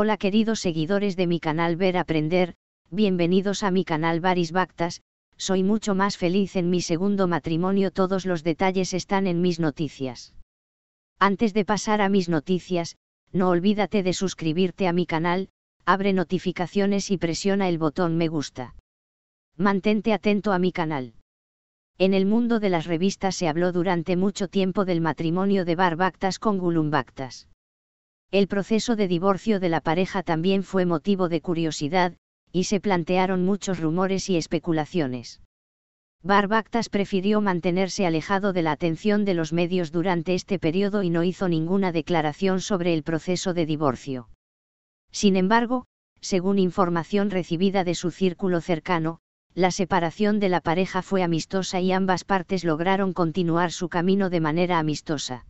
Hola queridos seguidores de mi canal Ver Aprender, bienvenidos a mi canal Baris Bactas, soy mucho más feliz en mi segundo matrimonio todos los detalles están en mis noticias. Antes de pasar a mis noticias, no olvídate de suscribirte a mi canal, abre notificaciones y presiona el botón me gusta. Mantente atento a mi canal. En el mundo de las revistas se habló durante mucho tiempo del matrimonio de Barbactas con Gulumbactas. El proceso de divorcio de la pareja también fue motivo de curiosidad, y se plantearon muchos rumores y especulaciones. Barbactas prefirió mantenerse alejado de la atención de los medios durante este periodo y no hizo ninguna declaración sobre el proceso de divorcio. Sin embargo, según información recibida de su círculo cercano, la separación de la pareja fue amistosa y ambas partes lograron continuar su camino de manera amistosa.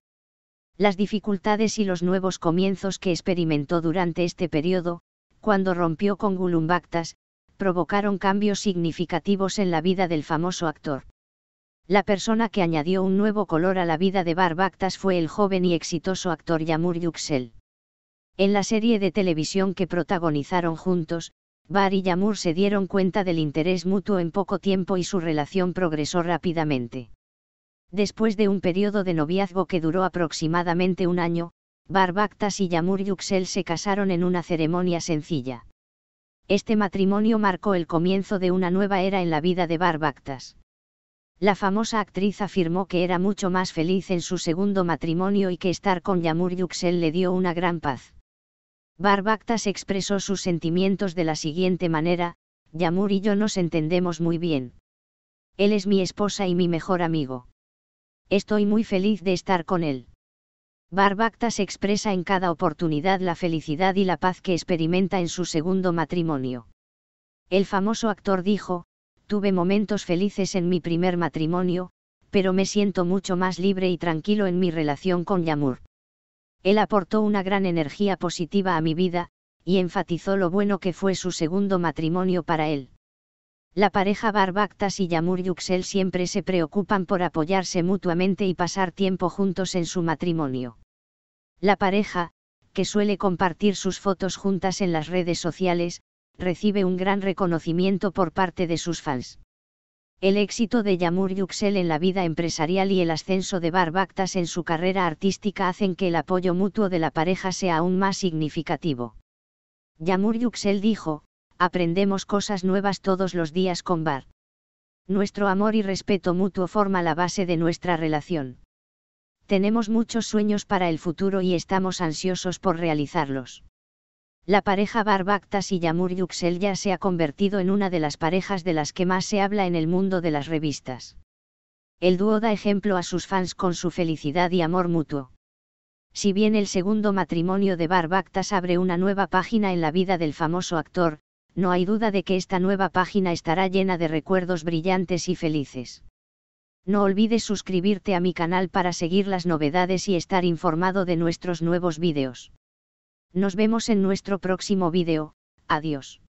Las dificultades y los nuevos comienzos que experimentó durante este periodo, cuando rompió con Gulumbactas, provocaron cambios significativos en la vida del famoso actor. La persona que añadió un nuevo color a la vida de Barbactas fue el joven y exitoso actor Yamur Yüksel. En la serie de televisión que protagonizaron juntos, Bar y Yamur se dieron cuenta del interés mutuo en poco tiempo y su relación progresó rápidamente. Después de un periodo de noviazgo que duró aproximadamente un año, Barbactas y Yamur Yuxel se casaron en una ceremonia sencilla. Este matrimonio marcó el comienzo de una nueva era en la vida de Barbactas. La famosa actriz afirmó que era mucho más feliz en su segundo matrimonio y que estar con Yamur Yuxel le dio una gran paz. Barbactas expresó sus sentimientos de la siguiente manera, Yamur y yo nos entendemos muy bien. Él es mi esposa y mi mejor amigo estoy muy feliz de estar con él. se expresa en cada oportunidad la felicidad y la paz que experimenta en su segundo matrimonio. El famoso actor dijo, tuve momentos felices en mi primer matrimonio, pero me siento mucho más libre y tranquilo en mi relación con Yamur. Él aportó una gran energía positiva a mi vida, y enfatizó lo bueno que fue su segundo matrimonio para él. La pareja Barbactas y Yamur Yuxel siempre se preocupan por apoyarse mutuamente y pasar tiempo juntos en su matrimonio. La pareja, que suele compartir sus fotos juntas en las redes sociales, recibe un gran reconocimiento por parte de sus fans. El éxito de Yamur Yuxel en la vida empresarial y el ascenso de Barbactas en su carrera artística hacen que el apoyo mutuo de la pareja sea aún más significativo. Yamur Yuxel dijo, aprendemos cosas nuevas todos los días con Bar. Nuestro amor y respeto mutuo forma la base de nuestra relación. Tenemos muchos sueños para el futuro y estamos ansiosos por realizarlos. La pareja VAR-Bactas y Yamur Yuxel ya se ha convertido en una de las parejas de las que más se habla en el mundo de las revistas. El dúo da ejemplo a sus fans con su felicidad y amor mutuo. Si bien el segundo matrimonio de Barbactas abre una nueva página en la vida del famoso actor, no hay duda de que esta nueva página estará llena de recuerdos brillantes y felices. No olvides suscribirte a mi canal para seguir las novedades y estar informado de nuestros nuevos vídeos. Nos vemos en nuestro próximo vídeo, adiós.